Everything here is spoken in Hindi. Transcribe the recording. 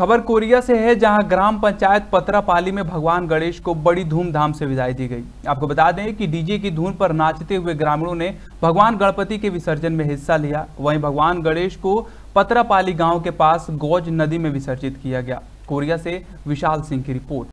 खबर कोरिया से है जहां ग्राम पंचायत पत्रापाली में भगवान गणेश को बड़ी धूमधाम से विदाई दी गई आपको बता दें कि डीजे की धुन पर नाचते हुए ग्रामीणों ने भगवान गणपति के विसर्जन में हिस्सा लिया वहीं भगवान गणेश को पत्रापाली गांव के पास गौज नदी में विसर्जित किया गया कोरिया से विशाल सिंह की रिपोर्ट